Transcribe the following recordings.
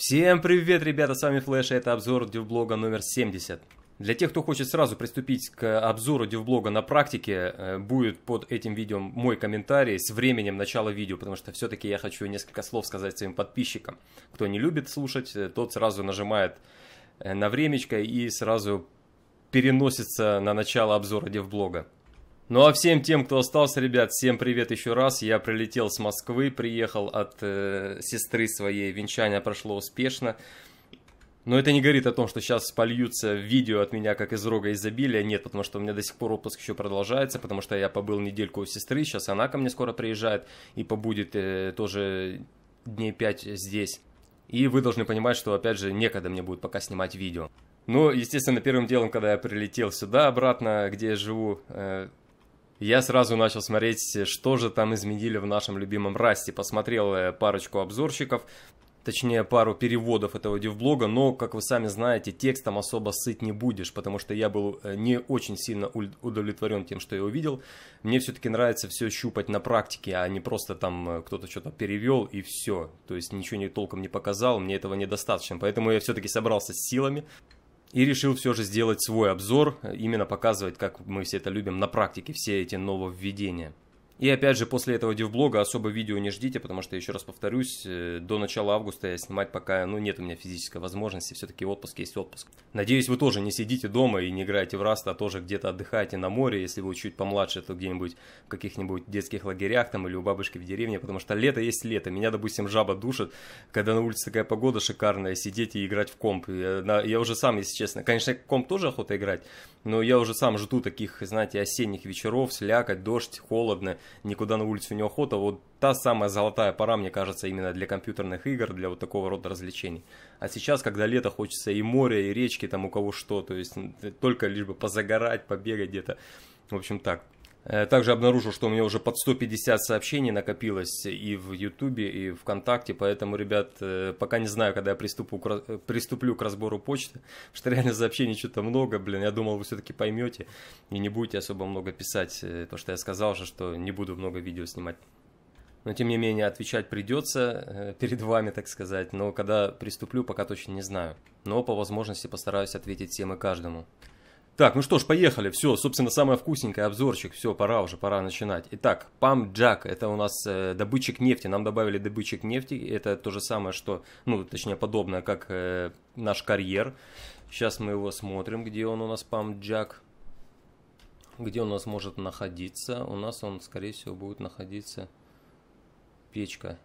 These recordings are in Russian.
Всем привет, ребята, с вами Флэш, и это обзор дивблога номер 70. Для тех, кто хочет сразу приступить к обзору дивблога на практике, э, будет под этим видео мой комментарий с временем начала видео, потому что все-таки я хочу несколько слов сказать своим подписчикам. Кто не любит слушать, э, тот сразу нажимает э, на времечко и сразу переносится на начало обзора дивблога. Ну а всем тем, кто остался, ребят, всем привет еще раз. Я прилетел с Москвы, приехал от э, сестры своей. Венчание прошло успешно. Но это не говорит о том, что сейчас польются видео от меня, как из рога изобилия. Нет, потому что у меня до сих пор отпуск еще продолжается, потому что я побыл недельку у сестры. Сейчас она ко мне скоро приезжает и побудет э, тоже дней 5 здесь. И вы должны понимать, что, опять же, некогда мне будет пока снимать видео. Ну, естественно, первым делом, когда я прилетел сюда обратно, где я живу, э, я сразу начал смотреть, что же там изменили в нашем любимом Расте. Посмотрел э, парочку обзорщиков, точнее пару переводов этого девблога, но, как вы сами знаете, текстом особо сыт не будешь, потому что я был э, не очень сильно удовлетворен тем, что я увидел. Мне все-таки нравится все щупать на практике, а не просто там э, кто-то что-то перевел и все. То есть ничего не толком не показал, мне этого недостаточно. Поэтому я все-таки собрался с силами, и решил все же сделать свой обзор, э, именно показывать, как мы все это любим на практике, все эти нововведения. И опять же, после этого дивблога особо видео не ждите, потому что, еще раз повторюсь, э, до начала августа я снимать пока, ну, нет у меня физической возможности, все-таки отпуск есть отпуск. Надеюсь, вы тоже не сидите дома и не играете в Раст, а тоже где-то отдыхаете на море, если вы чуть помладше, то где-нибудь в каких-нибудь детских лагерях там или у бабушки в деревне, потому что лето есть лето. Меня, допустим, жаба душит, когда на улице такая погода шикарная, сидеть и играть в комп. Я, я уже сам, если честно, конечно, комп тоже охота играть, но я уже сам жду таких, знаете, осенних вечеров, слякоть, дождь, холодно, никуда на улицу неохота. Вот та самая золотая пора, мне кажется, именно для компьютерных игр, для вот такого рода развлечений. А сейчас, когда лето, хочется и море, и речки, там у кого что, то есть только лишь бы позагорать, побегать где-то. В общем, так. Э, также обнаружил, что у меня уже под 150 сообщений накопилось и в Ютубе, и ВКонтакте, поэтому, ребят, э, пока не знаю, когда я приступлю к, приступлю к разбору почты, потому что реально сообщений что-то много, блин, я думал, вы все-таки поймете и не будете особо много писать, э, то, что я сказал же, что не буду много видео снимать. Но, тем не менее, отвечать придется перед вами, так сказать, но когда приступлю, пока точно не знаю, но по возможности постараюсь ответить всем и каждому. Так, ну что ж, поехали. Все, собственно, самое вкусненькое, обзорчик. Все, пора уже, пора начинать. Итак, Пам Джак, это у нас э, добытчик нефти. Нам добавили добытчик нефти. Это то же самое, что, ну, точнее, подобное, как э, наш карьер. Сейчас мы его смотрим, где он у нас, Пам Джак. Где он у нас может находиться. У нас он, скорее всего, будет находиться... Печка.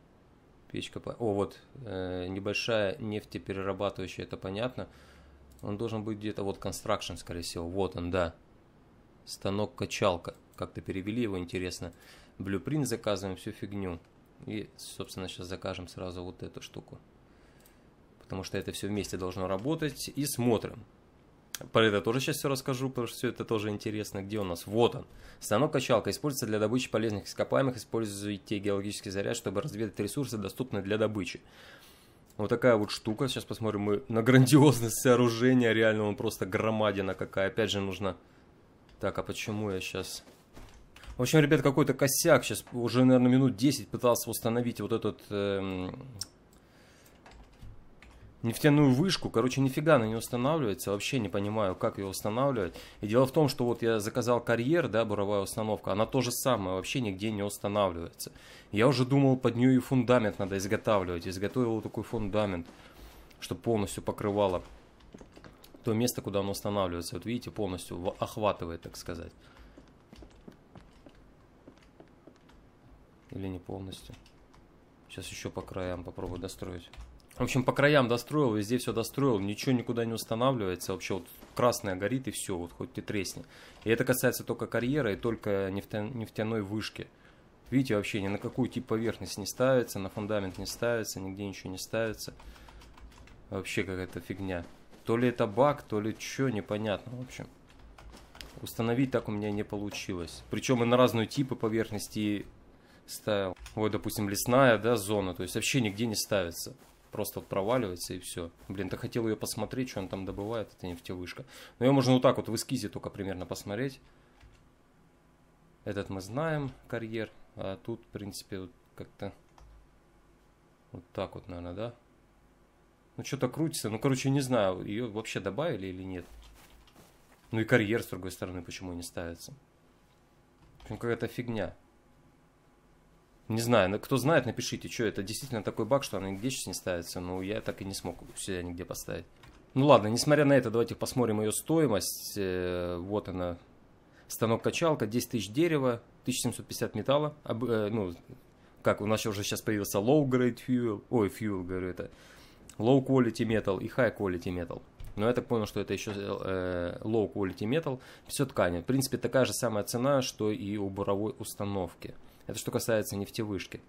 Печка... О, вот, э, небольшая нефтеперерабатывающая, это понятно. Понятно. Он должен быть где-то вот construction, скорее всего. Вот он, да. Станок-качалка. Как-то перевели его, интересно. Блюпринт заказываем, всю фигню. И, собственно, сейчас закажем сразу вот эту штуку. Потому что это все вместе должно работать. И смотрим. Про это тоже сейчас все расскажу, потому что все это тоже интересно. Где у нас? Вот он. Станок-качалка используется для добычи полезных ископаемых. Используйте геологический заряд, чтобы разведать ресурсы, доступные для добычи. Вот такая вот штука. Сейчас посмотрим мы на грандиозность сооружения. Реально он просто громадина какая. Опять же нужно... Так, а почему я сейчас... В общем, ребят, какой-то косяк. Сейчас уже, наверное, минут 10 пытался установить вот этот эм, нефтяную вышку, короче, нифига она не устанавливается, вообще не понимаю, как ее устанавливать. И дело в том, что вот я заказал карьер, да, буровая установка, она то же самое, вообще нигде не устанавливается. Я уже думал, под нее и фундамент надо изготавливать, изготовил вот такой фундамент, чтобы полностью покрывало то место, куда она устанавливается. Вот видите, полностью охватывает, так сказать. Или не полностью. Сейчас еще по краям попробую достроить. В общем, по краям достроил, везде все достроил, ничего никуда не устанавливается. Вообще вот красная горит и все, вот хоть и тресни. И это касается только карьеры и только нефтяной вышки. Видите, вообще ни на какую тип поверхность не ставится, на фундамент не ставится, нигде ничего не ставится. Вообще какая-то фигня. То ли это баг, то ли что, непонятно, в общем. Установить так у меня не получилось. Причем и на разные типы поверхности ставил. Вот, допустим, лесная, да, зона. То есть вообще нигде не ставится просто проваливается и все. Блин, ты хотел ее посмотреть, что он там добывает, это нефтевышка. Но ее можно вот так вот в эскизе только примерно посмотреть. Этот мы знаем, карьер. А тут, в принципе, вот как-то... Вот так вот, наверное, да? Ну, что-то крутится. Ну, короче, не знаю, ее вообще добавили или нет. Ну и карьер, с другой стороны, почему не ставится. какая-то фигня. Не знаю, кто знает, напишите, что это действительно такой баг, что она нигде сейчас не ставится. Но ну, я так и не смог себя нигде поставить. Ну ладно, несмотря на это, давайте посмотрим ее стоимость. Э, вот она. Станок-качалка, 10 тысяч дерева, 1750 металла. Э, ну, как у нас уже сейчас появился low grade fuel, ой, fuel, говорю это, low quality metal и high quality metal. Но я так понял, что это еще э, low quality metal, все ткани. В принципе, такая же самая цена, что и у буровой установки. Это что касается нефтевышки.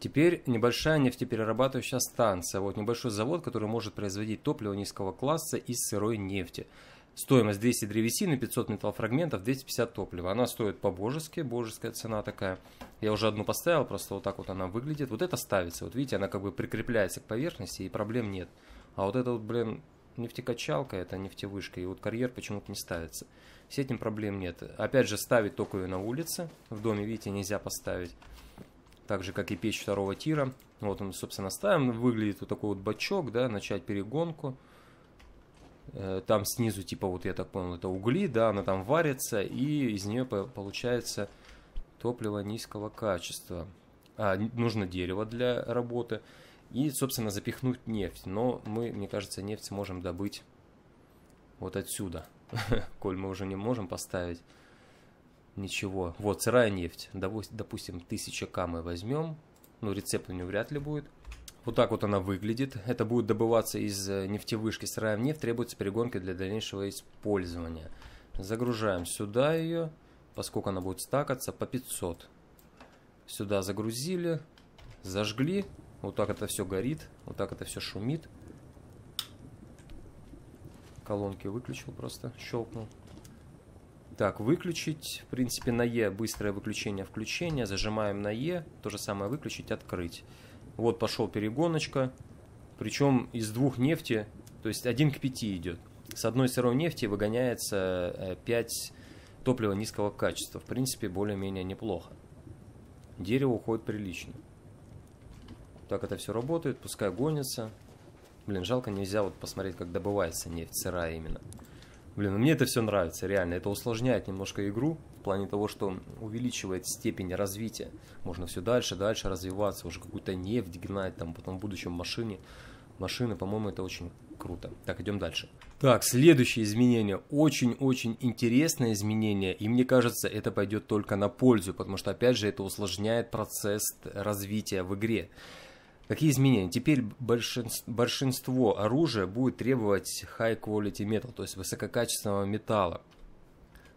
Теперь небольшая нефтеперерабатывающая станция. Вот небольшой завод, который может производить топливо низкого класса из сырой нефти. Стоимость 200 древесины, 500 металлофрагментов, 250 топлива. Она стоит по-божески, божеская цена такая. Я уже одну поставил, просто вот так вот она выглядит. Вот это ставится, вот видите, она как бы прикрепляется к поверхности и проблем нет. А вот это вот, блин, нефтекачалка, это нефтевышка, и вот карьер почему-то не ставится. С этим проблем нет. Опять же, ставить только ее на улице, в доме, видите, нельзя поставить. Так же, как и печь второго тира. Вот он, собственно, ставим, выглядит вот такой вот бачок, да, начать перегонку. Э, там снизу, типа, вот я так понял, это угли, да, она там варится, и из нее получается топливо низкого качества. А, нужно дерево для работы и, собственно, запихнуть нефть. Но мы, мне кажется, нефть можем добыть вот отсюда, коль мы уже не можем поставить ничего. Вот, сырая нефть, допустим, 1000 к мы возьмем, ну, рецепт у нее вряд ли будет. Вот так вот она выглядит. Это будет добываться из э, нефтевышки. Сырая нефть требуется перегонка для дальнейшего использования. Загружаем сюда ее, поскольку она будет стакаться, по 500. Сюда загрузили, зажгли вот так это все горит, вот так это все шумит. Колонки выключил просто, щелкнул. Так, выключить. В принципе, на Е быстрое выключение включения. Зажимаем на Е. То же самое выключить, открыть. Вот пошел перегоночка. Причем из двух нефти, то есть один к пяти идет. С одной сырой нефти выгоняется 5 э, топлива низкого качества. В принципе, более-менее неплохо. Дерево уходит прилично. Так это все работает, пускай гонится. Блин, жалко, нельзя вот посмотреть, как добывается нефть сырая именно. Блин, ну мне это все нравится, реально. Это усложняет немножко игру в плане того, что увеличивает степень развития. Можно все дальше, дальше развиваться, уже какую-то нефть гнать, там, потом в будущем машине. Машины, по-моему, это очень круто. Так, идем дальше. Так, следующее изменение. Очень-очень интересное изменение. И мне кажется, это пойдет только на пользу, потому что, опять же, это усложняет процесс развития в игре. Какие изменения? Теперь большинство, большинство оружия будет требовать high quality metal, то есть высококачественного металла.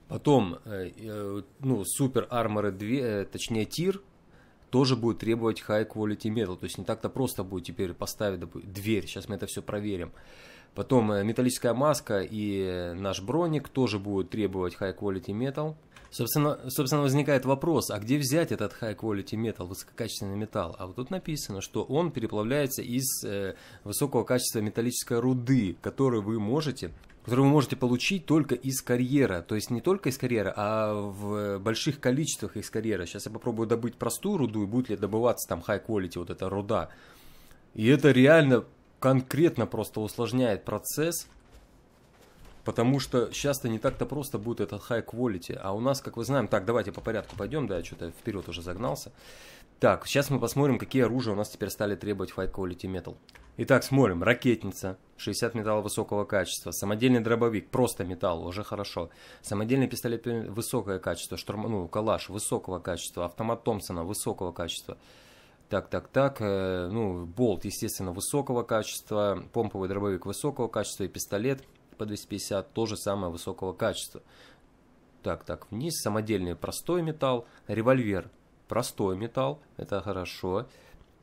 Потом, э, э, ну, супер арморы 2, точнее тир, тоже будет требовать high quality metal. То есть не так-то просто будет теперь поставить допустим, дверь. Сейчас мы это все проверим. Потом э, металлическая маска и наш броник тоже будут требовать high quality metal. Собственно, собственно, возникает вопрос, а где взять этот high quality metal, высококачественный металл? А вот тут написано, что он переплавляется из э, высокого качества металлической руды, которую вы можете которую вы можете получить только из карьера. То есть не только из карьера, а в больших количествах из карьера. Сейчас я попробую добыть простую руду, и будет ли добываться там high quality вот эта руда. И это реально конкретно просто усложняет процесс, потому что сейчас-то не так-то просто будет этот high quality, а у нас, как вы знаем, так, давайте по порядку пойдем, да, я что-то вперед уже загнался. Так, сейчас мы посмотрим, какие оружия у нас теперь стали требовать high quality metal. Итак, смотрим, ракетница, 60 металла высокого качества, самодельный дробовик, просто металл, уже хорошо. Самодельный пистолет э, высокое качество, штурм, ну, калаш высокого качества, автомат Томпсона высокого качества так, так, так, э, ну, болт, естественно, высокого качества, помповый дробовик высокого качества и пистолет по 250 тоже самое высокого качества. Так, так, вниз, самодельный простой металл, револьвер простой металл, это хорошо,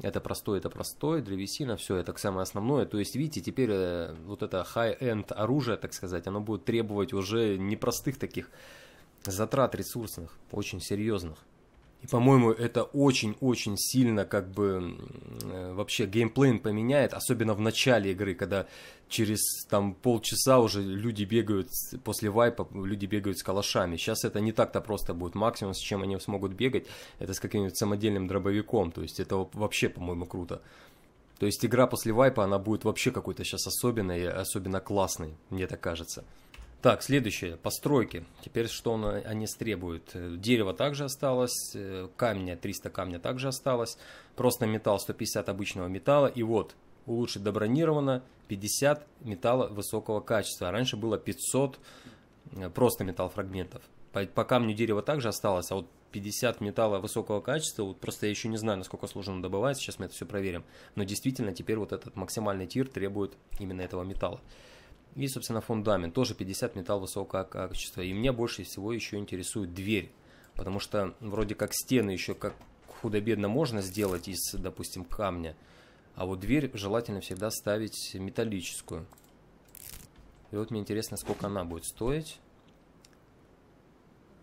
это простой, это простой, древесина, все, это самое основное. То есть, видите, теперь э, вот это high-end оружие, так сказать, оно будет требовать уже непростых таких затрат ресурсных, очень серьезных. И, по-моему, это очень-очень сильно как бы э, вообще геймплей поменяет, особенно в начале игры, когда через там полчаса уже люди бегают, после вайпа люди бегают с калашами. Сейчас это не так-то просто будет. Максимум, с чем они смогут бегать, это с каким-нибудь самодельным дробовиком. То есть это вообще, по-моему, круто. То есть игра после вайпа, она будет вообще какой-то сейчас особенной, особенно классной, мне так кажется. Так, следующее, постройки. Теперь что он, они требуют? Э, дерево также осталось, э, камня, 300 камня также осталось, просто металл 150 обычного металла, и вот, улучшить добронировано 50 металла высокого качества. А раньше было 500 э, просто металл фрагментов. По, по камню дерево также осталось, а вот 50 металла высокого качества, вот просто я еще не знаю, насколько сложно добывать. сейчас мы это все проверим. Но действительно, теперь вот этот максимальный тир требует именно этого металла. И, собственно, фундамент, тоже 50 металл высокого качества. И меня больше всего еще интересует дверь, потому что вроде как стены еще как худо-бедно можно сделать из, допустим, камня, а вот дверь желательно всегда ставить металлическую. И вот мне интересно, сколько она будет стоить.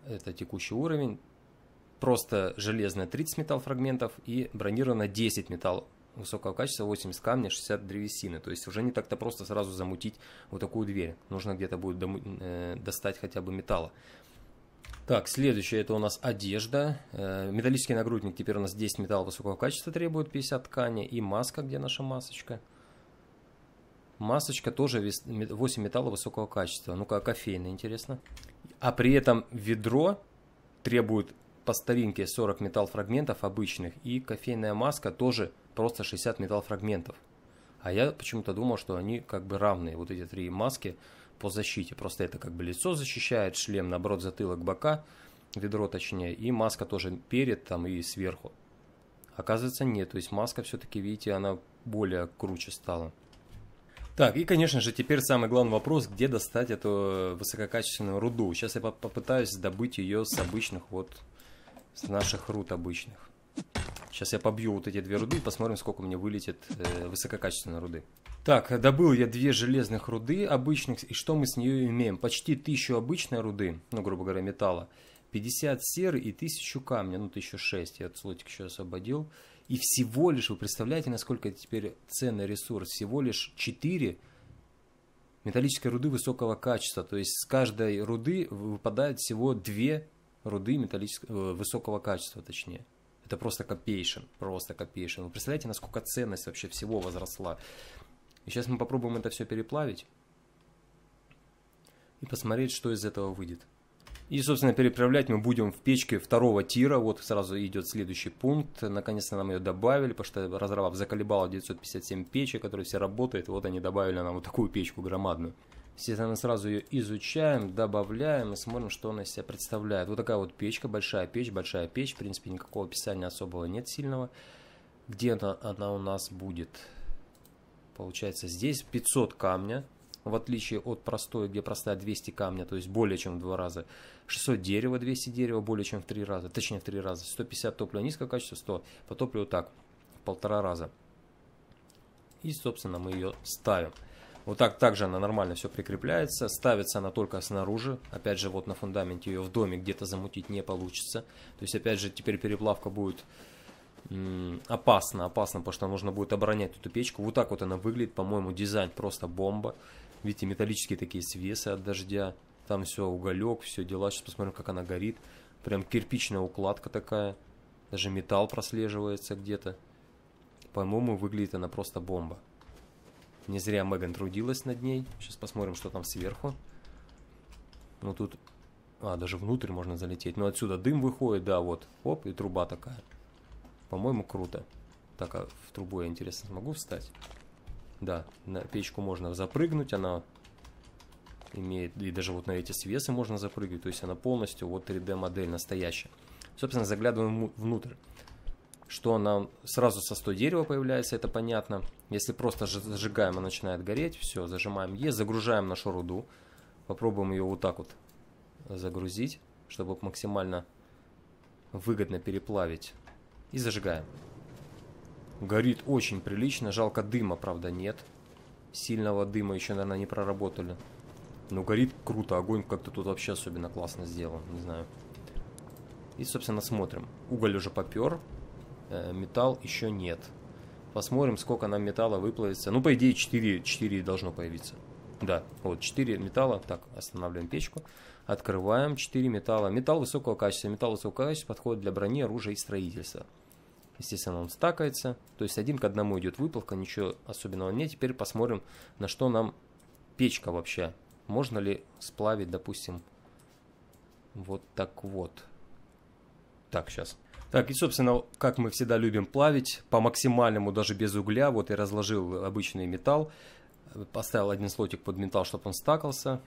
Это текущий уровень. Просто железная 30 металл фрагментов и бронировано 10 металл высокого качества, 80 камня, 60 древесины. То есть уже не так-то просто сразу замутить вот такую дверь. Нужно где-то будет э, достать хотя бы металла. Так, следующее это у нас одежда. Э, металлический нагрудник. Теперь у нас 10 металла высокого качества требует 50 ткани. И маска, где наша масочка? Масочка тоже 8 металла высокого качества. Ну-ка, кофейная, интересно. А при этом ведро требует по старинке 40 металл фрагментов обычных. И кофейная маска тоже просто 60 металлофрагментов. А я почему-то думал, что они как бы равные, вот эти три маски по защите. Просто это как бы лицо защищает, шлем, наоборот, затылок, бока, ведро точнее, и маска тоже перед там и сверху. Оказывается, нет, то есть маска все-таки, видите, она более круче стала. Так, и, конечно же, теперь самый главный вопрос, где достать эту высококачественную руду. Сейчас я попытаюсь добыть ее с обычных, вот, с наших руд обычных. Сейчас я побью вот эти две руды, и посмотрим, сколько мне вылетит э, высококачественной руды. Так, добыл я две железных руды обычных, и что мы с нее имеем? Почти тысячу обычной руды, ну, грубо говоря, металла, 50 серы и тысячу камня, ну, тысячу шесть я этот слотик еще освободил. И всего лишь, вы представляете, насколько это теперь ценный ресурс, всего лишь 4 металлической руды высокого качества, то есть с каждой руды выпадает всего 2 руды металлического, э, высокого качества, точнее. Это просто копейшин, просто копейшин. Вы представляете, насколько ценность вообще всего возросла. И сейчас мы попробуем это все переплавить и посмотреть, что из этого выйдет. И, собственно, переправлять мы будем в печке второго тира. Вот сразу идет следующий пункт. Наконец-то нам ее добавили, потому что разрабов заколебало 957 печи, которые все работают. Вот они добавили нам вот такую печку громадную. Естественно, мы сразу ее изучаем, добавляем и смотрим, что она из себя представляет. Вот такая вот печка, большая печь, большая печь. В принципе, никакого описания особого нет сильного. Где она, она у нас будет? Получается, здесь 500 камня. В отличие от простой, где простая 200 камня, то есть более чем в два раза. 600 дерева, 200 дерева, более чем в три раза. Точнее, в три раза. 150 топлива низкого качества, 100 по топливу так, в полтора раза. И, собственно, мы ее ставим. Вот так также она нормально все прикрепляется. Ставится она только снаружи. Опять же, вот на фундаменте ее в доме где-то замутить не получится. То есть, опять же, теперь переплавка будет опасно, опасно, потому что нужно будет оборонять эту печку. Вот так вот она выглядит, по-моему, дизайн просто бомба. Видите, металлические такие свесы от дождя. Там все, уголек, все дела. Сейчас посмотрим, как она горит. Прям кирпичная укладка такая. Даже металл прослеживается где-то. По-моему, выглядит она просто бомба. Не зря Меган трудилась над ней. Сейчас посмотрим, что там сверху. Ну тут... А, даже внутрь можно залететь. Ну отсюда дым выходит, да, вот. Оп, и труба такая. По-моему, круто. Так, а в трубу я, интересно, смогу встать? Да, на печку можно запрыгнуть, она имеет, и даже вот на эти свесы можно запрыгивать, то есть она полностью вот 3D модель настоящая. Собственно, заглядываем внутрь что она сразу со 100 дерева появляется, это понятно. Если просто зажигаем, она начинает гореть, все, зажимаем Е, загружаем нашу руду. Попробуем ее вот так вот загрузить, чтобы максимально выгодно переплавить. И зажигаем. Горит очень прилично, жалко дыма, правда, нет. Сильного дыма еще, наверное, не проработали. Но горит круто, огонь как-то тут вообще особенно классно сделан, не знаю. И, собственно, смотрим. Уголь уже попер, Э, металл еще нет. Посмотрим, сколько нам металла выплавится. Ну, по идее, 4, 4 должно появиться. Да, вот 4 металла. Так, останавливаем печку. Открываем 4 металла. Металл высокого качества. Металл высокого качества подходит для брони, оружия и строительства. Естественно, он стакается. То есть один к одному идет выплавка, ничего особенного нет. Теперь посмотрим, на что нам печка вообще. Можно ли сплавить, допустим, вот так вот. Так, сейчас. Так, и, собственно, как мы всегда любим плавить, по максимальному, даже без угля, вот я разложил обычный металл, поставил один слотик под металл, чтобы он стакался.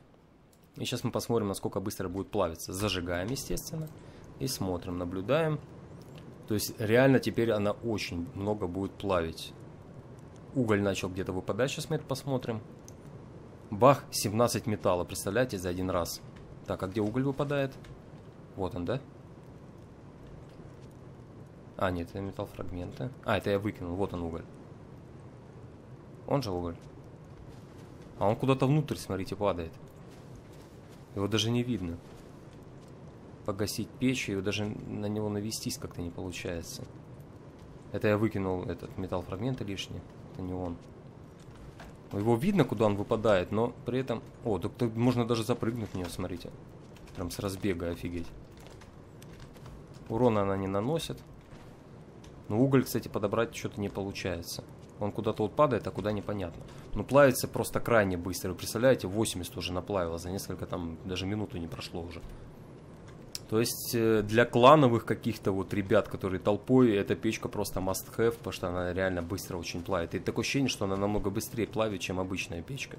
И сейчас мы посмотрим, насколько быстро будет плавиться. Зажигаем, естественно, и смотрим, наблюдаем. То есть реально теперь она очень много будет плавить. Уголь начал где-то выпадать, сейчас мы это посмотрим. Бах, 17 металла, представляете, за один раз. Так, а где уголь выпадает? Вот он, да? А, нет, это металл фрагменты. А, это я выкинул, вот он уголь. Он же уголь. А он куда-то внутрь, смотрите, падает. Его даже не видно. Погасить печь, его даже на него навестись как-то не получается. Это я выкинул этот металл фрагмента лишний. Это не он. Ну, его видно, куда он выпадает, но при этом... О, так -то можно даже запрыгнуть в нее, смотрите. Прям с разбега, офигеть. Урона она не наносит. Но уголь, кстати, подобрать что-то не получается. Он куда-то вот падает, а куда непонятно. Но ну, плавится просто крайне быстро. Вы представляете, 80 уже наплавило. За несколько там, даже минуты не прошло уже. То есть э, для клановых каких-то вот ребят, которые толпой, эта печка просто must have, потому что она реально быстро очень плавит. И такое ощущение, что она намного быстрее плавит, чем обычная печка.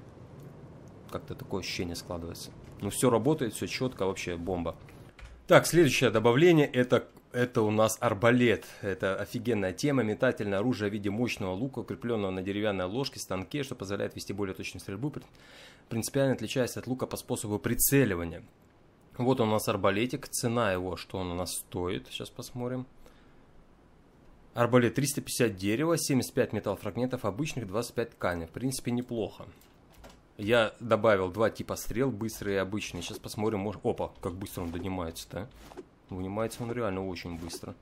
Как-то такое ощущение складывается. Но ну, все работает, все четко, вообще бомба. Так, следующее добавление это это у нас арбалет. Это офигенная тема. Метательное оружие в виде мощного лука, укрепленного на деревянной ложке, станке, что позволяет вести более точную стрельбу, принципиально отличаясь от лука по способу прицеливания. Вот у нас арбалетик. Цена его, что он у нас стоит. Сейчас посмотрим. Арбалет 350 дерева, 75 металлофрагментов обычных, 25 тканей. В принципе, неплохо. Я добавил два типа стрел, быстрые и обычные. Сейчас посмотрим, может... Опа, как быстро он донимается-то. А? Вынимается он реально очень быстро.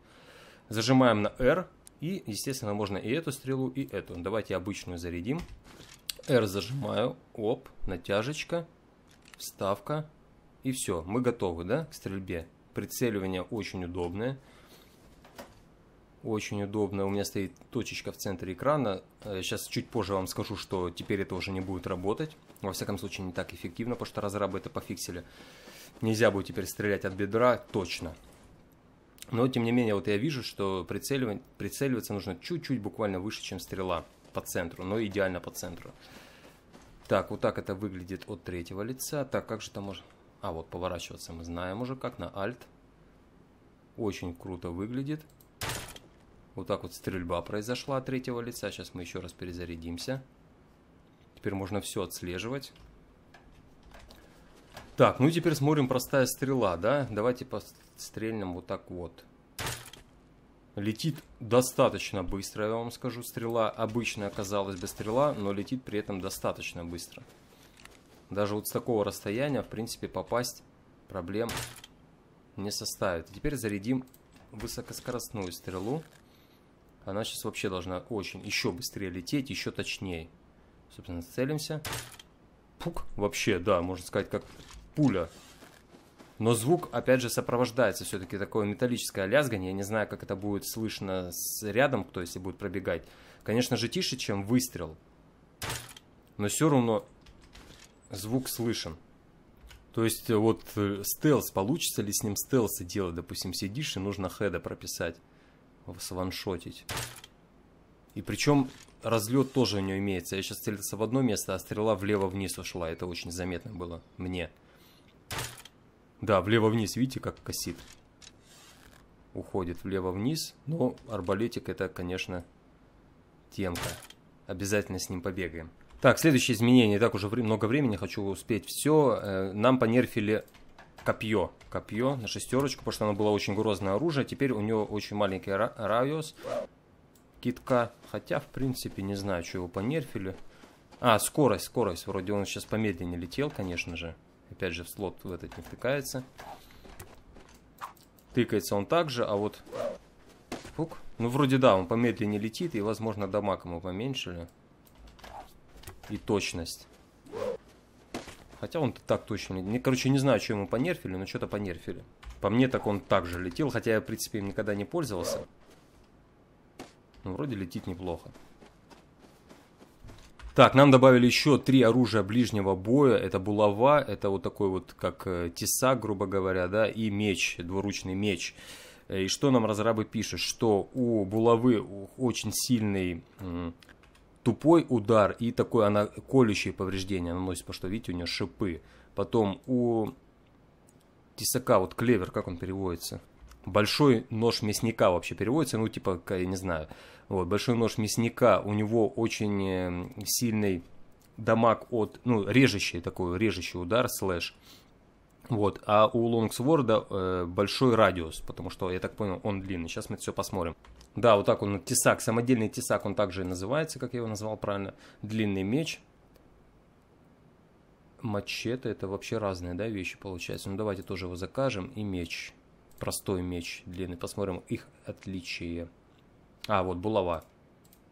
Зажимаем на R. И, естественно, можно и эту стрелу, и эту. Давайте обычную зарядим. R зажимаю. Оп, натяжечка, вставка. И все, мы готовы, да, к стрельбе. Прицеливание очень удобное. Очень удобно. У меня стоит точечка в центре экрана. Сейчас э, чуть позже вам скажу, что теперь это уже не будет работать. Во всяком случае, не так эффективно, потому что разрабы это пофиксили. Нельзя будет теперь стрелять от бедра точно. Но, тем не менее, вот я вижу, что прицеливать, прицеливаться нужно чуть-чуть буквально выше, чем стрела по центру, но идеально по центру. Так, вот так это выглядит от третьего лица. Так, как же там можно... А, вот, поворачиваться мы знаем уже как, на Alt. Очень круто выглядит. Вот так вот стрельба произошла от третьего лица. Сейчас мы еще раз перезарядимся. Теперь можно все отслеживать. Так, ну и теперь смотрим простая стрела, да? Давайте пострельнем вот так вот. Летит достаточно быстро, я вам скажу. Стрела обычная, оказалась бы, стрела, но летит при этом достаточно быстро. Даже вот с такого расстояния, в принципе, попасть проблем не составит. Теперь зарядим высокоскоростную стрелу. Она сейчас вообще должна очень еще быстрее лететь, еще точнее. Собственно, целимся. Пук. Вообще, да, можно сказать, как пуля. Но звук, опять же, сопровождается все-таки такое металлическое лязгание. Я не знаю, как это будет слышно с рядом, кто если будет пробегать. Конечно же, тише, чем выстрел. Но все равно звук слышен. То есть э, вот э, стелс, получится ли с ним стелсы делать? Допустим, сидишь и нужно хеда прописать, сваншотить. И причем разлет тоже у него имеется. Я сейчас целился в одно место, а стрела влево-вниз ушла. Это очень заметно было мне. Да, влево-вниз, видите, как косит. Уходит влево-вниз, но арбалетик это, конечно, темка. Обязательно с ним побегаем. Так, следующее изменение. Так, уже много времени, хочу успеть все. Э, нам понерфили копье. Копье на шестерочку, потому что оно было очень грозное оружие. Теперь у него очень маленький радиус китка. Хотя, в принципе, не знаю, что его понерфили. А, скорость, скорость. Вроде он сейчас помедленнее летел, конечно же. Опять же, в слот в этот не втыкается. Тыкается он также, а вот... Фук. Ну, вроде да, он помедленнее летит, и, возможно, дамаг ему поменьшили. И точность. Хотя он так точно... Не, короче, не знаю, что ему понерфили, но что-то понерфили. По мне так он также летел, хотя я, в принципе, им никогда не пользовался. Ну, вроде летит неплохо. Так, нам добавили еще три оружия ближнего боя. Это булава, это вот такой вот как э, тесак, грубо говоря, да, и меч, двуручный меч. Э, и что нам разрабы пишут, что у булавы очень сильный тупой удар и такое она колющее повреждение наносит, потому что, видите, у нее шипы. Потом у тесака, вот клевер, как он переводится? большой нож мясника вообще переводится, ну, типа, я не знаю, вот, большой нож мясника, у него очень э, сильный дамаг от, ну, режущий такой, режущий удар, слэш, вот, а у лонгсворда э, большой радиус, потому что, я так понял, он длинный, сейчас мы это все посмотрим. Да, вот так он, тесак, самодельный тесак, он также и называется, как я его назвал правильно, длинный меч, мачете, это вообще разные, да, вещи получается, ну, давайте тоже его закажем, и меч, простой меч длинный. Посмотрим их отличие. А, вот булава.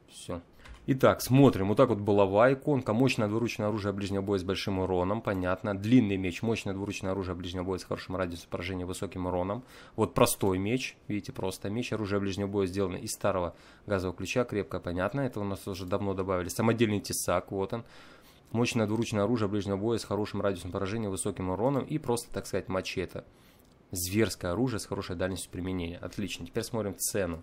Все. Итак, смотрим. Вот так вот булава иконка. Мощное двуручное оружие ближнего боя с большим уроном. Понятно. Длинный меч. Мощное двуручное оружие ближнего боя с хорошим радиусом поражения высоким уроном. Вот простой меч. Видите, просто меч. Оружие ближнего боя сделано из старого газового ключа. Крепко, понятно. Это у нас уже давно добавили. Самодельный тесак. Вот он. Мощное двуручное оружие ближнего боя с хорошим радиусом поражения, высоким уроном и просто, так сказать, мачете. Зверское оружие с хорошей дальностью применения. Отлично. Теперь смотрим цену.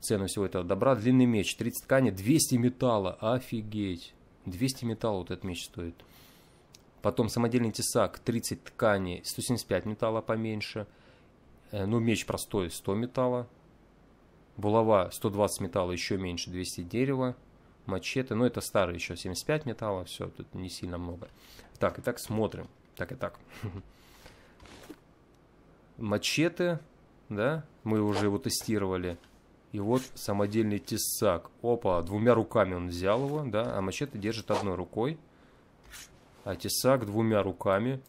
Цену всего этого добра. Длинный меч, 30 тканей, 200 металла. Офигеть. 200 металла вот этот меч стоит. Потом самодельный тесак, 30 тканей, 175 металла поменьше. Э, ну, меч простой, 100 металла. Булава 120 металла, еще меньше, 200 дерева. Мачете, ну это старый еще, 75 металла, все, тут не сильно много. Так, и так смотрим. Так, и так. мачете, да, мы уже его тестировали. И вот самодельный тесак. Опа, двумя руками он взял его, да, а мачете держит одной рукой. А тесак двумя руками.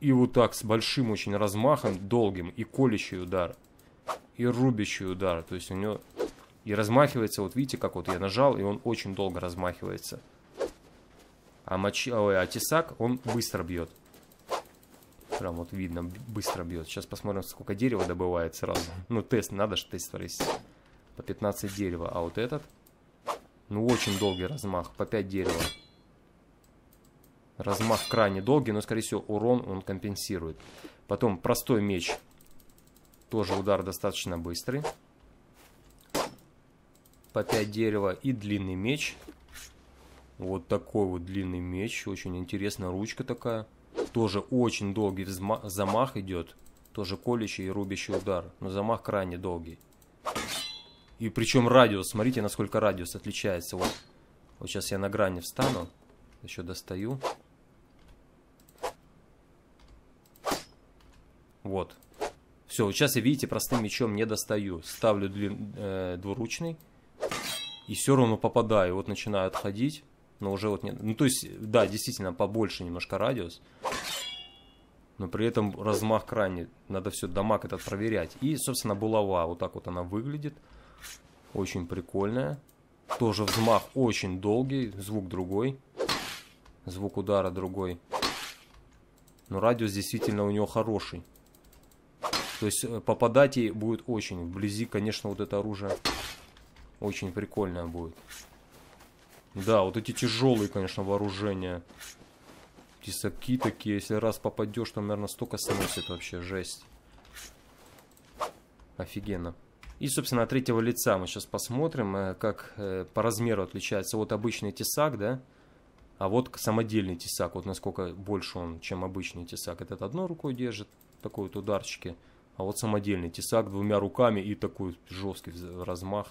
И вот так с большим очень размахом, долгим, и колющий удар, и рубящий удар. То есть у него и размахивается, вот видите, как вот я нажал, и он очень долго размахивается. А, мач... Ой, а тесак, он быстро бьет. Прям вот видно, быстро бьет. Сейчас посмотрим, сколько дерева добывает сразу. Ну, тест, надо же тест провести. По 15 дерева. А вот этот? Ну, очень долгий размах. По 5 дерева. Размах крайне долгий, но, скорее всего, урон он компенсирует. Потом простой меч. Тоже удар достаточно быстрый. По 5 дерева. И длинный меч. Вот такой вот длинный меч. Очень интересная ручка такая. Тоже очень долгий взма замах идет. Тоже колющий и рубящий удар. Но замах крайне долгий. И причем радиус. Смотрите, насколько радиус отличается. Вот, вот сейчас я на грани встану. Еще достаю. Вот. Все, сейчас я, видите, простым мечом не достаю. Ставлю длин, э, двуручный. И все равно попадаю. Вот начинаю отходить но уже вот нет. Ну, то есть, да, действительно, побольше немножко радиус, но при этом размах крайне, надо все дамаг этот проверять. И, собственно, булава, вот так вот она выглядит, очень прикольная. Тоже взмах очень долгий, звук другой, звук удара другой. Но радиус действительно у него хороший. То есть э, попадать ей будет очень. Вблизи, конечно, вот это оружие очень прикольное будет. Да, вот эти тяжелые, конечно, вооружения. Тесаки такие, если раз попадешь, там, наверное, столько сносит вообще, жесть. Офигенно. И, собственно, от третьего лица мы сейчас посмотрим, э, как э, по размеру отличается вот обычный тесак, да, а вот самодельный тесак, вот насколько больше он, чем обычный тесак. Этот одной рукой держит, такой вот ударчики, а вот самодельный тесак двумя руками и такой жесткий размах.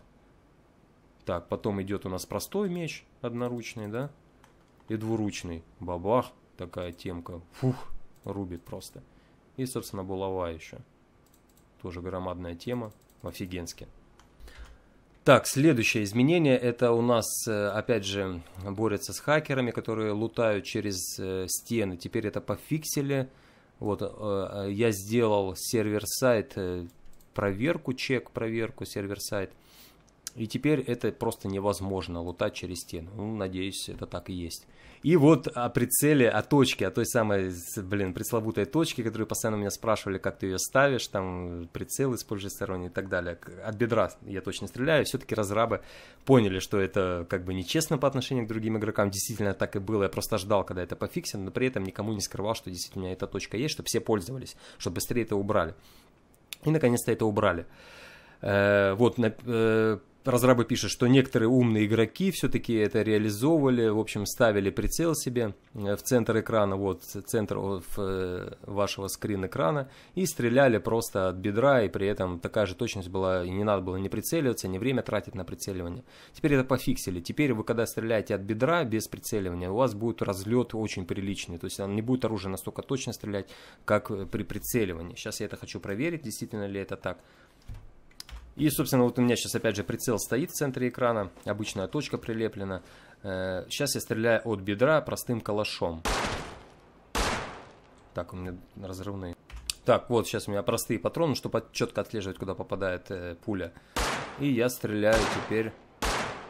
Так, потом идет у нас простой меч, одноручный, да? И двуручный. Бабах, такая темка. Фух, рубит просто. И, собственно, булава еще. Тоже громадная тема. Офигенски. Так, следующее изменение, это у нас, э, опять же, борются с хакерами, которые лутают через э, стены. Теперь это пофиксили. Вот, э, я сделал сервер-сайт проверку, чек-проверку сервер-сайт. проверку сервер сайт и теперь это просто невозможно лутать через стену. Ну, надеюсь, это так и есть. И вот о прицеле, о точке, о той самой, блин, пресловутой точке, которую постоянно меня спрашивали, как ты ее ставишь, там, прицел используя сторонний и так далее. От бедра я точно стреляю. Все-таки разрабы поняли, что это как бы нечестно по отношению к другим игрокам. Действительно так и было. Я просто ждал, когда это пофиксят, но при этом никому не скрывал, что действительно эта точка есть, чтобы все пользовались, чтобы быстрее это убрали. И наконец-то это убрали. Э, вот, э, разрабы пишут, что некоторые умные игроки все-таки это реализовывали, в общем, ставили прицел себе э, в центр экрана, вот центр э, вашего скрин-экрана, и стреляли просто от бедра, и при этом такая же точность была, и не надо было не прицеливаться, не время тратить на прицеливание. Теперь это пофиксили. Теперь вы, когда стреляете от бедра без прицеливания, у вас будет разлет очень приличный, то есть а, не будет оружие настолько точно стрелять, как э, при прицеливании. Сейчас я это хочу проверить, действительно ли это так. И, собственно, вот у меня сейчас опять же прицел стоит в центре экрана, обычная точка прилеплена. Э, сейчас я стреляю от бедра простым калашом. Так, у меня разрывные. Так, вот сейчас у меня простые патроны, чтобы четко отслеживать, куда попадает э, пуля. И я стреляю теперь.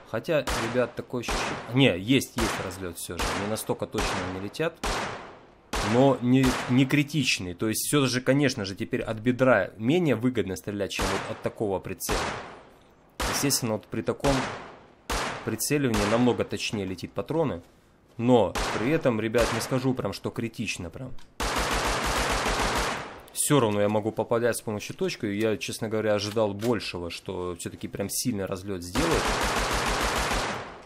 Хотя, ребят, такое ощущение... Не, есть, есть разлет все же. Не настолько точно они летят но не, не критичный. То есть все же, конечно же, теперь от бедра менее выгодно стрелять, чем вот от такого прицела. Естественно, вот при таком прицеливании намного точнее летит патроны. Но при этом, ребят, не скажу прям, что критично прям. Все равно я могу попадать с помощью точки. Я, честно говоря, ожидал большего, что все-таки прям сильный разлет сделает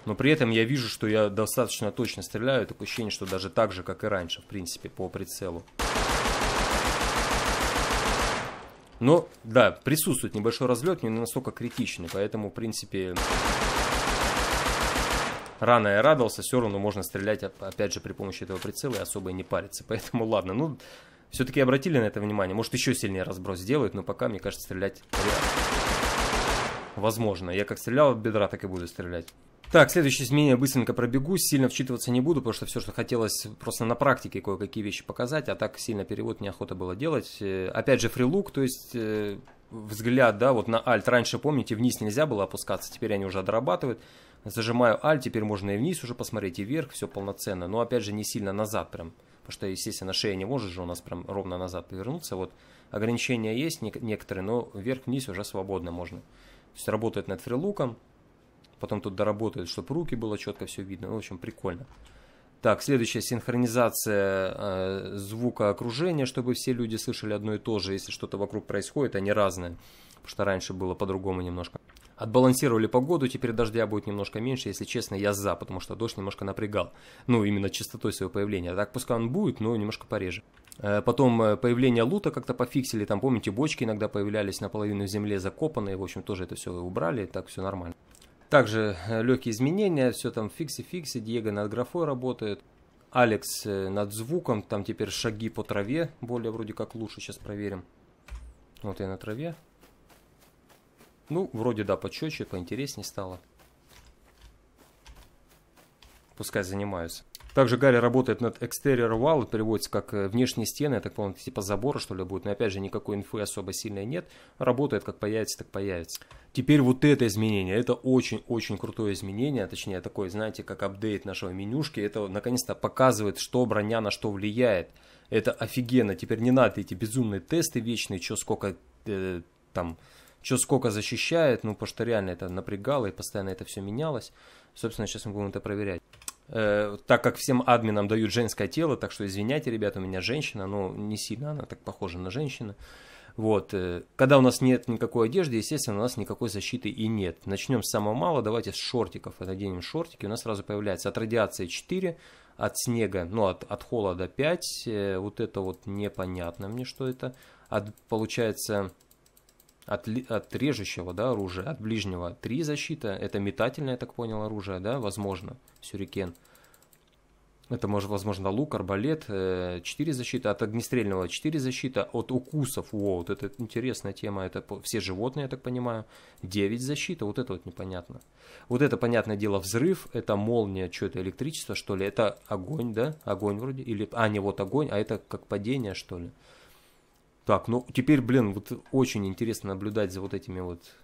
но при этом я вижу, что я достаточно точно стреляю, такое ощущение, что даже так же, как и раньше, в принципе, по прицелу. Но, да, присутствует небольшой разлет, не настолько критичный, поэтому, в принципе, рано я радовался, все равно можно стрелять, опять же, при помощи этого прицела и особо не париться. Поэтому, ладно, ну, все-таки обратили на это внимание. Может, еще сильнее разброс сделают, но пока, мне кажется, стрелять реально. Возможно. Я как стрелял от бедра, так и буду стрелять. Так, следующее изменение быстренько пробегу, сильно вчитываться не буду, потому что все, что хотелось просто на практике кое-какие вещи показать, а так сильно перевод неохота было делать. Э, опять же, фрилук, то есть э, взгляд, да, вот на альт. Раньше, помните, вниз нельзя было опускаться, теперь они уже отрабатывают. Зажимаю alt, теперь можно и вниз уже посмотреть, и вверх, все полноценно. Но опять же, не сильно назад прям, потому что, естественно, шея не может же у нас прям ровно назад повернуться. Вот ограничения есть некоторые, но вверх-вниз уже свободно можно. То есть работает над фрилуком, Потом тут доработают, чтобы руки было четко все видно. Ну, в общем, прикольно. Так, следующая синхронизация э, звука окружения, чтобы все люди слышали одно и то же, если что-то вокруг происходит, они разные. Потому что раньше было по-другому немножко. Отбалансировали погоду, теперь дождя будет немножко меньше. Если честно, я за, потому что дождь немножко напрягал. Ну, именно частотой своего появления. А так пускай он будет, но немножко пореже. Э, потом э, появление лута как-то пофиксили. Там, помните, бочки иногда появлялись наполовину в земле закопанные. В общем, тоже это все убрали, так все нормально. Также э, легкие изменения, все там фикси-фикси, Диего над графой работает. Алекс э, над звуком, там теперь шаги по траве, более вроде как лучше, сейчас проверим. Вот я на траве. Ну, вроде да, почетче, поинтереснее стало. Пускай занимаюсь также Гарри работает над exterior wall, переводится как э, внешние стены, я так понимаю, типа забора что ли будет, но опять же никакой инфы особо сильной нет. Работает как появится, так появится. Теперь вот это изменение, это очень-очень крутое изменение, точнее такое, знаете, как апдейт нашего менюшки, это наконец-то показывает, что броня на что влияет. Это офигенно, теперь не надо эти безумные тесты вечные, что сколько э, там что сколько защищает, ну, потому что реально это напрягало и постоянно это все менялось. Собственно, сейчас мы будем это проверять. Э, так как всем админам дают женское тело, так что извиняйте, ребята, у меня женщина, но не сильно она так похожа на женщину. Вот. Э, когда у нас нет никакой одежды, естественно, у нас никакой защиты и нет. Начнем с самого малого. Давайте с шортиков. Наденем шортики. У нас сразу появляется от радиации 4, от снега, ну, от, от холода 5. Э, вот это вот непонятно мне, что это. От, получается, от, от режущего да, оружия, от ближнего. Три защиты это метательное, я так понял, оружие, да, возможно, сюрикен. Это, может, возможно, лук, арбалет, 4 э, защиты, от огнестрельного 4 защиты от укусов, О, вот это интересная тема, это все животные, я так понимаю, 9 защита, вот это вот непонятно. Вот это, понятное дело, взрыв, это молния, что это, электричество, что ли, это огонь, да, огонь вроде, или, а, не, вот огонь, а это как падение, что ли. Так, ну теперь, блин, вот очень интересно наблюдать за вот этими вот...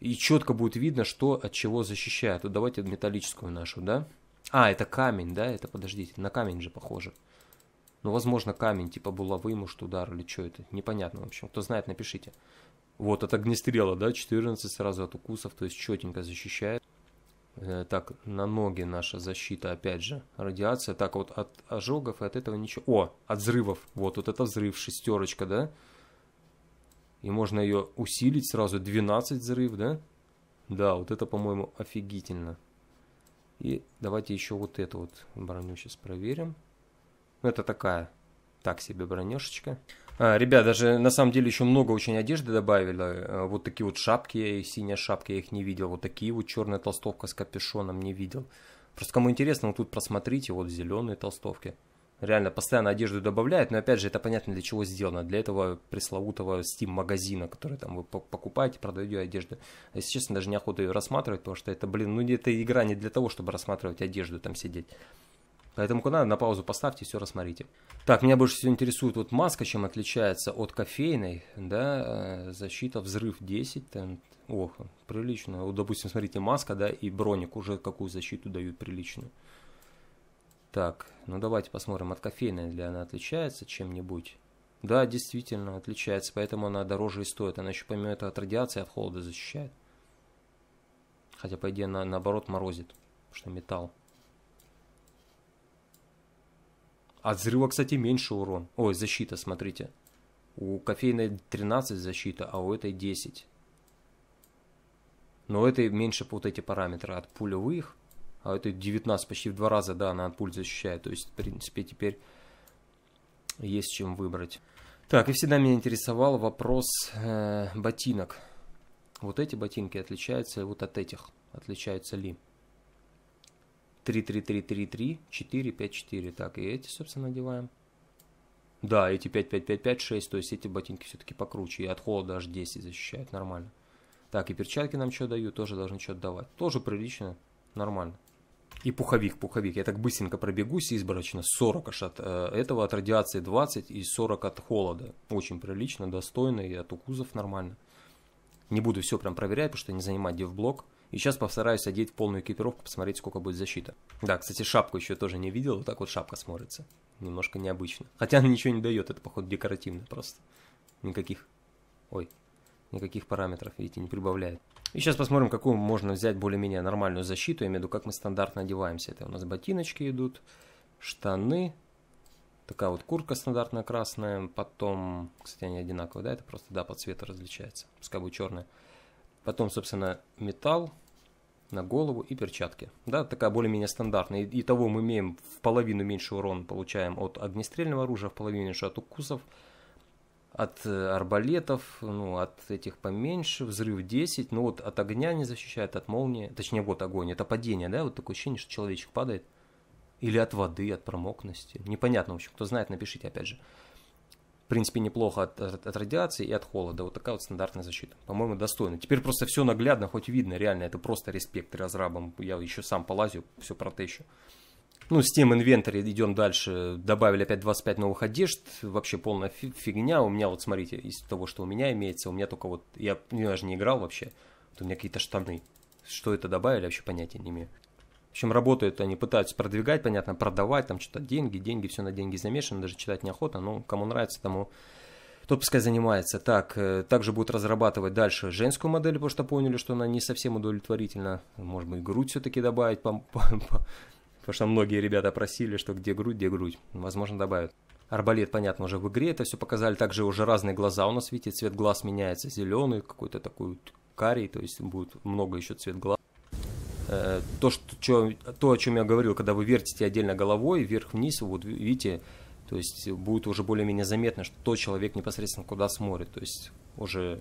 И четко будет видно, что от чего защищает. Вот давайте металлическую нашу, да? А, это камень, да? Это, подождите, на камень же похоже. Ну, возможно, камень, типа булавы, может, удар или что это. Непонятно, в общем. Кто знает, напишите. Вот, от огнестрела, да, 14 сразу от укусов, то есть четенько защищает. Э, так, на ноги наша защита, опять же, радиация. Так, вот от ожогов и от этого ничего. О, от взрывов. Вот, вот это взрыв, шестерочка, да? И можно ее усилить сразу 12 взрыв, да? Да, вот это, по-моему, офигительно. И давайте еще вот эту вот броню сейчас проверим. Ну, это такая, так себе бронешечка. А, ребят, даже на самом деле еще много очень одежды добавили. Э, вот такие вот шапки, синяя шапка, я их не видел. Вот такие вот черная толстовка с капюшоном не видел. Просто кому интересно, вот тут просмотрите, вот зеленые толстовки. Реально, постоянно одежду добавляют, но опять же, это понятно для чего сделано. Для этого пресловутого Steam-магазина, который там вы покупаете, продаете одежду. А, если честно, даже неохота ее рассматривать, потому что это, блин, ну это игра не для того, чтобы рассматривать одежду там сидеть. Поэтому куда надо, на паузу поставьте, все рассмотрите. Так, меня больше всего интересует вот маска, чем отличается от кофейной, да, э, защита, взрыв 10, там, о, прилично. Вот, допустим, смотрите, маска, да, и броник уже какую защиту дают приличную. Так, ну давайте посмотрим, от кофейной ли она отличается чем-нибудь. Да, действительно, отличается, поэтому она дороже и стоит. Она еще помимо этого от радиации, от холода защищает. Хотя, по идее, она наоборот морозит, что металл. От взрыва, кстати, меньше урон. Ой, защита, смотрите. У кофейной 13 защита, а у этой 10. Но у этой меньше вот эти параметры от пулевых. А у этой 19 почти в два раза, да, она от пуль защищает. То есть, в принципе, теперь есть чем выбрать. Так, и всегда меня интересовал вопрос э, ботинок. Вот эти ботинки отличаются вот от этих? Отличаются ли? 3-3-3-3-3, 4-5-4. Так, и эти, собственно, надеваем. Да, эти 5-5-5-5-6, то есть эти ботинки все-таки покруче. И от холода аж 10 защищает нормально. Так, и перчатки нам что дают, тоже должны что-то давать. Тоже прилично, нормально. И пуховик, пуховик. Я так быстренько пробегусь изборочно. 40 аж от э, этого, от радиации 20 и 40 от холода. Очень прилично, достойно и от укусов нормально. Не буду все прям проверять, потому что не занимать девблок. блок и сейчас постараюсь одеть полную экипировку, посмотреть, сколько будет защита. Да, кстати, шапку еще тоже не видел, вот так вот шапка смотрится. Немножко необычно. Хотя она ничего не дает, это, походу, декоративно просто. Никаких... Ой, никаких параметров, видите, не прибавляет. И сейчас посмотрим, какую можно взять более-менее нормальную защиту, я имею в виду, как мы стандартно одеваемся. Это у нас ботиночки идут, штаны, такая вот куртка стандартная красная, потом, кстати, они одинаковые, да, это просто, да, по цвету различается, пускай будет черная. Потом, собственно, металл на голову и перчатки. Да, такая более-менее стандартная. И, того мы имеем в половину меньше урон получаем от огнестрельного оружия, в половину меньше от укусов, от э, арбалетов, ну, от этих поменьше, взрыв 10, но ну, вот от огня не защищает, от молнии, точнее, вот огонь, это падение, да, вот такое ощущение, что человечек падает, или от воды, от промокности, непонятно, в общем, кто знает, напишите, опять же принципе, неплохо от, от, от радиации и от холода. Вот такая вот стандартная защита. По-моему, достойно. Теперь просто все наглядно, хоть видно, реально, это просто респект разрабам. Я еще сам полазю, все протещу. Ну, с тем Inventory, идем дальше. Добавили опять 25 новых одежд. Вообще полная фигня. У меня, вот смотрите, из того, что у меня имеется, у меня только вот... Я, я же не играл вообще. Вот у меня какие-то штаны. Что это добавили, вообще понятия не имею общем работают они, пытаются продвигать, понятно, продавать, там что-то деньги, деньги, все на деньги замешано, даже читать неохота, но кому нравится, тому тот пускай занимается. Так, э, также будут разрабатывать дальше женскую модель, потому что поняли, что она не совсем удовлетворительна. Может быть, грудь все-таки добавить, по, по, по, потому что многие ребята просили, что где грудь, где грудь. Возможно, добавят. Арбалет, понятно, уже в игре это все показали. Также уже разные глаза у нас видите, цвет глаз меняется. Зеленый, какой-то такой карий, то есть будет много еще цвет глаз. Э, то, что, чё, то, о чем я говорил, когда вы вертите отдельно головой, вверх-вниз, вот видите, то есть будет уже более-менее заметно, что тот человек непосредственно куда смотрит, то есть уже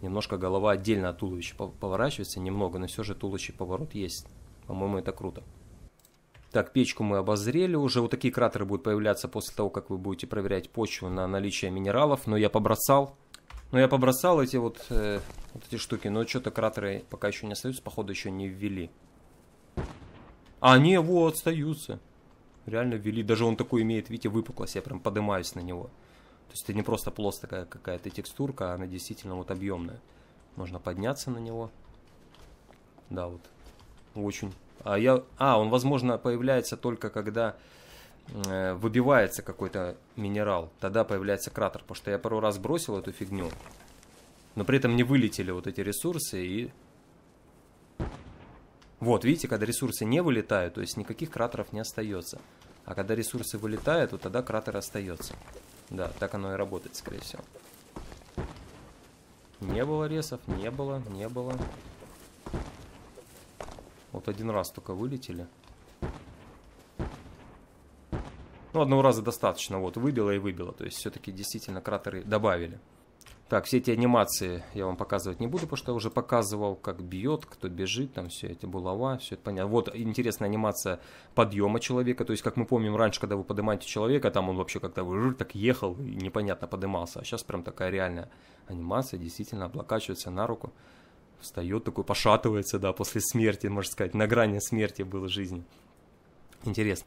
немножко голова отдельно от туловища поворачивается, немного, но все же туловище поворот есть. По-моему, это круто. Так, печку мы обозрели. Уже вот такие кратеры будут появляться после того, как вы будете проверять почву на наличие минералов. Но я побросал но ну, я побросал эти вот, э, вот эти штуки, но что-то кратеры пока еще не остаются, походу еще не ввели. А, они его остаются. Реально ввели, даже он такой имеет, видите, выпуклость, я прям поднимаюсь на него. То есть это не просто плоская какая-то текстурка, а она действительно вот объемная. Можно подняться на него. Да, вот. Очень. А я... А, он, возможно, появляется только когда Э, выбивается какой-то минерал, тогда появляется кратер. Потому что я пару раз бросил эту фигню, но при этом не вылетели вот эти ресурсы и... Вот, видите, когда ресурсы не вылетают, то есть никаких кратеров не остается. А когда ресурсы вылетают, то тогда кратер остается. Да, так оно и работает, скорее всего. Не было ресов, не было, не было. Вот один раз только вылетели. Ну, одного раза достаточно, вот, выбило и выбило. То есть, все-таки действительно кратеры добавили. Так, все эти анимации я вам показывать не буду, потому что я уже показывал, как бьет, кто бежит, там все эти булава, все это понятно. Вот интересная анимация подъема человека, то есть, как мы помним, раньше, когда вы поднимаете человека, там он вообще как-то так ехал, и непонятно подымался, а сейчас прям такая реальная анимация, действительно облокачивается на руку, встает такой, пошатывается, да, после смерти, можно сказать, на грани смерти было жизни. Интересно.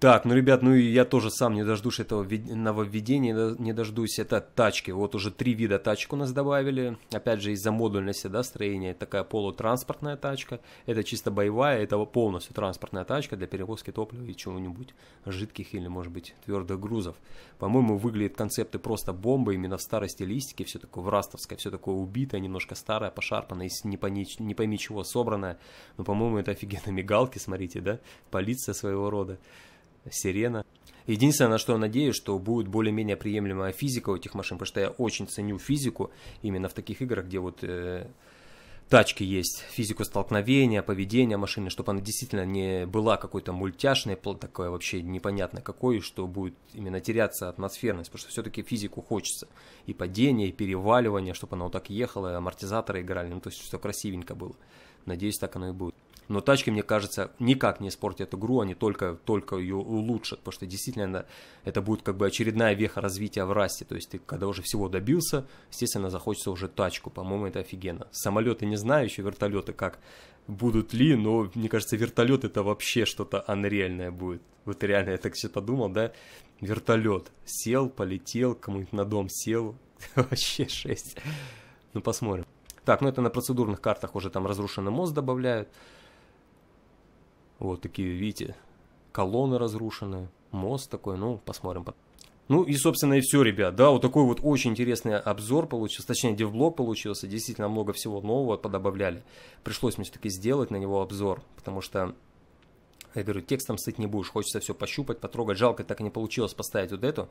Так, ну, ребят, ну и я тоже сам не дождусь этого нововведения, не дождусь. Это тачки. Вот уже три вида тачек у нас добавили. Опять же, из-за модульности, да, строения. Такая полутранспортная тачка. Это чисто боевая, это полностью транспортная тачка для перевозки топлива и чего-нибудь жидких или, может быть, твердых грузов. По-моему, выглядят концепты просто бомбы, именно в старой стилистике. Все такое врастовское, все такое убитое, немножко старое, пошарпанное, не, пойми, не пойми чего собранное. Но, ну, по-моему, это офигенно мигалки, смотрите, да? Полиция своего рода. Сирена. Единственное, на что я надеюсь, что будет более-менее приемлемая физика у этих машин, потому что я очень ценю физику именно в таких играх, где вот э, тачки есть, физику столкновения, поведения машины, чтобы она действительно не была какой-то мультяшной, такой вообще непонятно какой, что будет именно теряться атмосферность, потому что все-таки физику хочется. И падение, и переваливание, чтобы она вот так ехала, и амортизаторы играли, ну то есть все красивенько было. Надеюсь, так оно и будет но тачки, мне кажется, никак не испортят эту игру, они только, только ее улучшат, потому что действительно это будет как бы очередная веха развития в расте, то есть ты когда уже всего добился, естественно, захочется уже тачку, по-моему, это офигенно. Самолеты не знаю, еще вертолеты как будут ли, но мне кажется, вертолет это вообще что-то анреальное будет. Вот реально я так что-то думал, да? Вертолет. Сел, полетел, кому-нибудь на дом сел. Вообще шесть. Ну, посмотрим. Так, ну это на процедурных картах уже там разрушенный мост добавляют. Вот такие, видите, колонны разрушены, мост такой, ну, посмотрим потом. Ну и, собственно, и все, ребят, да, вот такой вот очень интересный обзор получился, точнее, девблог получился, действительно много всего нового подобавляли. Пришлось мне все-таки сделать на него обзор, потому что, я говорю, текстом сыть не будешь, хочется все пощупать, потрогать. Жалко, так и не получилось поставить вот эту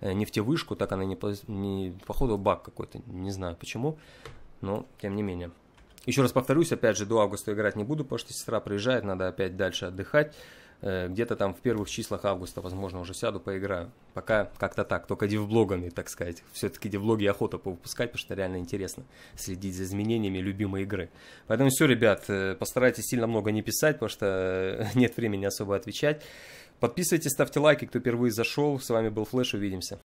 э, нефтевышку, так она не, не походу, баг какой-то, не знаю почему, но тем не менее. Еще раз повторюсь, опять же, до августа играть не буду, потому что сестра приезжает, надо опять дальше отдыхать. Э, где-то там в первых числах августа, возможно, уже сяду, поиграю. Пока как-то так, только девблогами, так сказать. Все-таки девблоги охота повыпускать, потому что реально интересно следить за изменениями любимой игры. Поэтому все, ребят, э, постарайтесь сильно много не писать, потому что э, нет времени особо отвечать. Подписывайтесь, ставьте лайки, кто впервые зашел. С вами был Флэш, увидимся.